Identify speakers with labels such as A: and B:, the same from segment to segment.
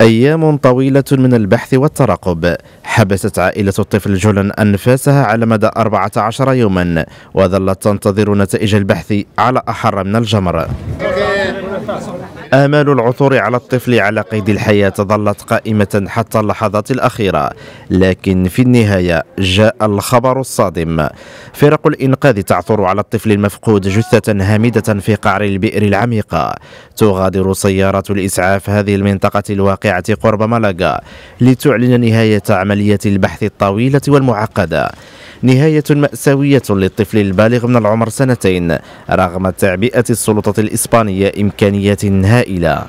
A: أيام طويلة من البحث والترقب حبست عائلة الطفل جولن أنفاسها على مدى 14 يوما وظلت تنتظر نتائج البحث على أحر من الجمر آمال العثور على الطفل على قيد الحياة ظلت قائمة حتى اللحظات الأخيرة لكن في النهاية جاء الخبر الصادم فرق الإنقاذ تعثر على الطفل المفقود جثة هامدة في قعر البئر العميقة تغادر سيارة الإسعاف هذه المنطقة الواقعة قرب مالاغا لتعلن نهاية عملية البحث الطويلة والمعقدة نهاية مأساوية للطفل البالغ من العمر سنتين رغم تعبئة السلطة الإسبانية إمكانيات هائلة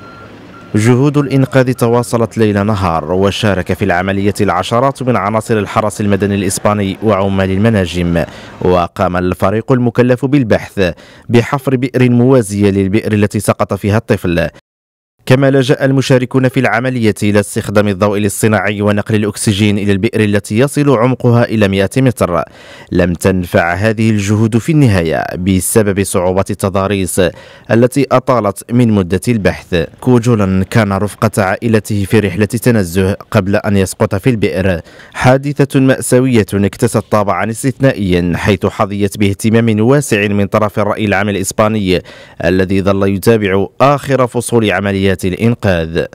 A: جهود الإنقاذ تواصلت ليل نهار وشارك في العملية العشرات من عناصر الحرس المدني الإسباني وعمال المناجم وقام الفريق المكلف بالبحث بحفر بئر موازية للبئر التي سقط فيها الطفل كما لجأ المشاركون في العملية إلى استخدام الضوء الاصطناعي ونقل الأكسجين إلى البئر التي يصل عمقها إلى 100 متر لم تنفع هذه الجهود في النهاية بسبب صعوبة التضاريس التي أطالت من مدة البحث كوجولا كان رفقة عائلته في رحلة تنزه قبل أن يسقط في البئر حادثة مأساوية اكتست طابعا استثنائيا حيث حظيت باهتمام واسع من طرف الرأي العام الإسباني الذي ظل يتابع آخر فصول عمليات الإنقاذ